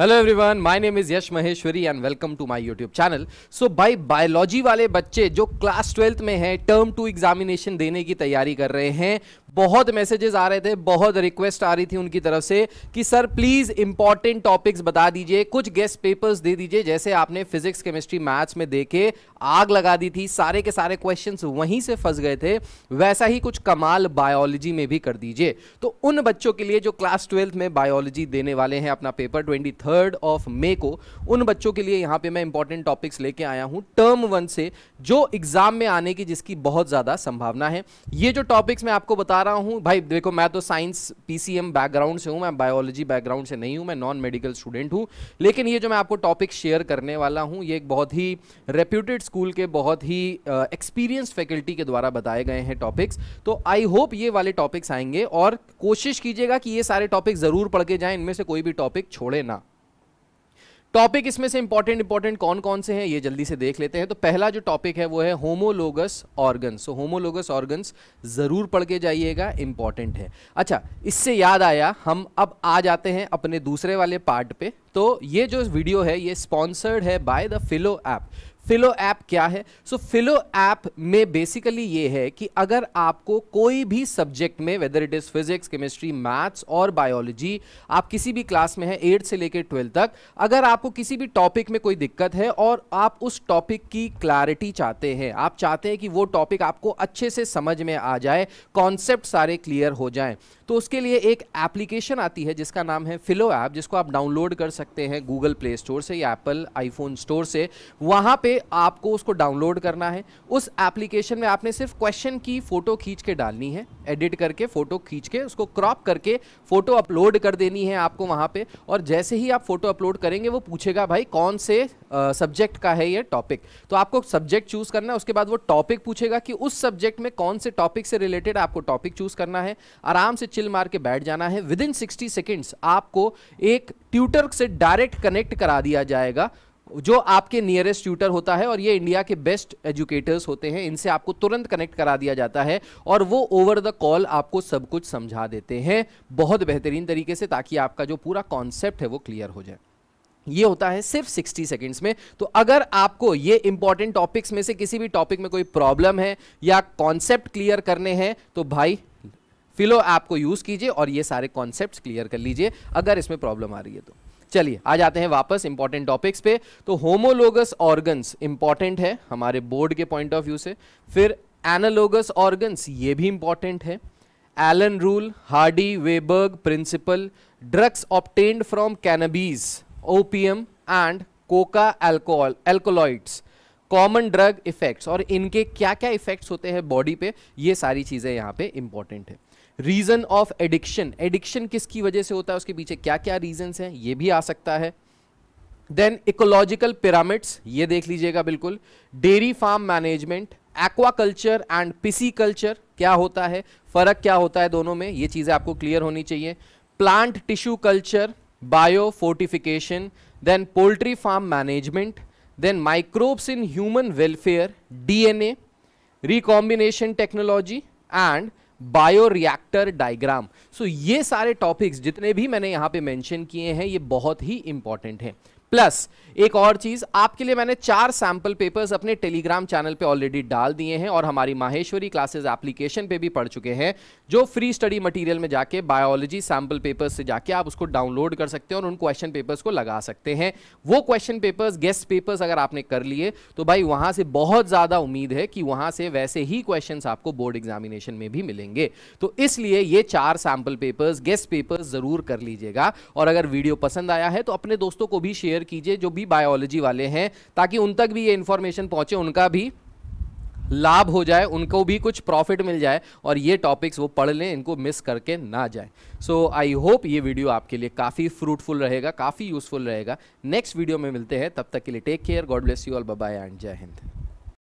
hello everyone my name is Yash Maheshwari and welcome to my YouTube channel so भाई biology वाले बच्चे जो class twelfth में हैं टर्म टू एग्जामिनेशन देने की तैयारी कर रहे हैं बहुत मैसेजेस आ रहे थे बहुत रिक्वेस्ट आ रही थी उनकी तरफ से कि सर प्लीज़ इंपॉर्टेंट टॉपिक्स बता दीजिए कुछ गेस्ट पेपर्स दे दीजिए जैसे आपने फिजिक्स केमिस्ट्री मैथ्स में देखे आग लगा दी थी सारे के सारे क्वेश्चंस वहीं से फंस गए थे वैसा ही कुछ कमाल बायोलॉजी में भी कर दीजिए तो उन बच्चों के लिए जो क्लास ट्वेल्थ में बायोलॉजी देने वाले हैं अपना पेपर ट्वेंटी ऑफ मे को उन बच्चों के लिए यहां पर मैं इंपॉर्टेंट टॉपिक्स लेके आया हूं टर्म वन से जो एग्जाम में आने की जिसकी बहुत ज़्यादा संभावना है ये जो टॉपिक्स मैं आपको बता रहा हूँ भाई देखो मैं तो साइंस पीसीएम बैकग्राउंड से हूँ मैं बायोलॉजी बैकग्राउंड से नहीं हूँ मैं नॉन मेडिकल स्टूडेंट हूँ लेकिन ये जो मैं आपको टॉपिक शेयर करने वाला हूँ ये एक बहुत ही रेप्यूटेड स्कूल के बहुत ही एक्सपीरियंस फैकल्टी के द्वारा बताए गए हैं टॉपिक्स तो आई होप ये वाले टॉपिक्स आएंगे और कोशिश कीजिएगा कि ये सारे टॉपिक ज़रूर पढ़ के जाए इनमें से कोई भी टॉपिक छोड़े ना टॉपिक इसमें से इंपॉर्टेंट इंपॉर्टेंट कौन कौन से हैं ये जल्दी से देख लेते हैं तो पहला जो टॉपिक है वो है homologous organ so homologous organs ज़रूर पढ़ के जाइएगा इंपॉर्टेंट है अच्छा इससे याद आया हम अब आ जाते हैं अपने दूसरे वाले पार्ट पे तो ये जो वीडियो है ये स्पॉन्सर्ड है by the Filo app Filo app क्या है सो फिलो ऐप में बेसिकली ये है कि अगर आपको कोई भी सब्जेक्ट में whether it is physics chemistry maths और बायोलॉजी आप किसी भी क्लास में है एट्थ से लेकर ट्वेल्थ तक अगर आपको किसी भी टॉपिक में कोई दिक्कत है और आप उस टॉपिक की क्लैरिटी चाहते हैं आप चाहते हैं कि वो टॉपिक आपको अच्छे से समझ में आ जाए कॉन्सेप्ट सारे क्लियर हो जाए तो उसके लिए एक एप्लीकेशन आती है जिसका नाम है फिलो ऐप जिसको आप डाउनलोड कर सकते हैं गूगल प्ले स्टोर से या एप्पल आईफोन स्टोर से वहाँ पे आपको उसको डाउनलोड करना है उस एप्लीकेशन में आपने सिर्फ क्वेश्चन की फ़ोटो खींच के डालनी है एडिट करके फ़ोटो खींच के उसको क्रॉप करके फ़ोटो अपलोड कर देनी है आपको वहाँ पे और जैसे ही आप फ़ोटो अपलोड करेंगे वो पूछेगा भाई कौन से सब्जेक्ट का है ये टॉपिक तो आपको सब्जेक्ट चूज़ करना है उसके बाद वो टॉपिक पूछेगा कि उस सब्जेक्ट में कौन से टॉपिक से रिलेटेड आपको टॉपिक चूज़ करना है आराम से चिल मार के बैठ जाना है विद इन सिक्सटी सेकेंड्स आपको एक ट्यूटर से डायरेक्ट कनेक्ट करा दिया जाएगा जो आपके नियरेस्ट ट्यूटर होता है और ये इंडिया के बेस्ट एजुकेटर्स होते हैं इनसे आपको तुरंत कनेक्ट करा दिया जाता है और वो ओवर द कॉल आपको सब कुछ समझा देते हैं बहुत बेहतरीन तरीके से ताकि आपका जो पूरा कॉन्सेप्ट है वो क्लियर हो जाए ये होता है सिर्फ 60 सेकेंड्स में तो अगर आपको ये इंपॉर्टेंट टॉपिक्स में से किसी भी टॉपिक में कोई प्रॉब्लम है या कॉन्सेप्ट क्लियर करने हैं तो भाई फिलो ऐप को यूज़ कीजिए और ये सारे कॉन्सेप्ट क्लियर कर लीजिए अगर इसमें प्रॉब्लम आ रही है तो चलिए आ जाते हैं वापस इंपॉर्टेंट टॉपिक्स पे तो होमोलोगस ऑर्गन्स इंपॉर्टेंट है हमारे बोर्ड के पॉइंट ऑफ व्यू से फिर एनालोगस ऑर्गन्स ये भी इंपॉर्टेंट है Allen rule Hardy Weinberg principle drugs obtained from cannabis opium and coca alcohol alkaloids common drug effects और इनके क्या क्या इफेक्ट्स होते हैं बॉडी पे ये सारी चीज़ें यहाँ पे इंपॉर्टेंट है रीजन ऑफ एडिक्शन एडिक्शन किसकी वजह से होता है उसके पीछे क्या क्या रीजन हैं ये भी आ सकता है देन इकोलॉजिकल पिरामिड्स ये देख लीजिएगा बिल्कुल dairy farm management aquaculture and pisciculture क्या होता है फ़र्क क्या होता है दोनों में ये चीज़ें आपको क्लियर होनी चाहिए plant tissue culture biofortification then poultry farm management then microbes in human welfare DNA recombination technology and bioreactor diagram so ये सारे टॉपिक्स जितने भी मैंने यहाँ पे मेंशन किए हैं ये बहुत ही इंपॉर्टेंट हैं प्लस एक और चीज आपके लिए मैंने चार सैंपल पेपर्स अपने टेलीग्राम चैनल पे ऑलरेडी डाल दिए हैं और हमारी माहेश्वरी क्लासेस एप्लीकेशन पे भी पढ़ चुके हैं जो फ्री स्टडी मटेरियल में जाके बायोलॉजी सैंपल पेपर्स से जाके आप उसको डाउनलोड कर सकते हैं और उन क्वेश्चन पेपर्स को लगा सकते हैं वो क्वेश्चन पेपर्स गेस्ट पेपर्स अगर आपने कर लिए तो भाई वहां से बहुत ज्यादा उम्मीद है कि वहां से वैसे ही क्वेश्चन आपको बोर्ड एग्जामिनेशन में भी मिलेंगे तो इसलिए ये चार सैंपल पेपर्स गेस्ट पेपर्स जरूर कर लीजिएगा और अगर वीडियो पसंद आया है तो अपने दोस्तों को भी शेयर शेयर कीजिए जो भी बायोलॉजी वाले हैं ताकि उन तक भी ये इन्फॉर्मेशन पहुँचे उनका भी लाभ हो जाए उनको भी कुछ प्रॉफिट मिल जाए और ये टॉपिक्स वो पढ़ लें इनको मिस करके ना जाए सो आई होप ये वीडियो आपके लिए काफ़ी फ्रूटफुल रहेगा काफ़ी यूजफुल रहेगा नेक्स्ट वीडियो में मिलते हैं तब तक के लिए take care God bless you all bye and Jai Hind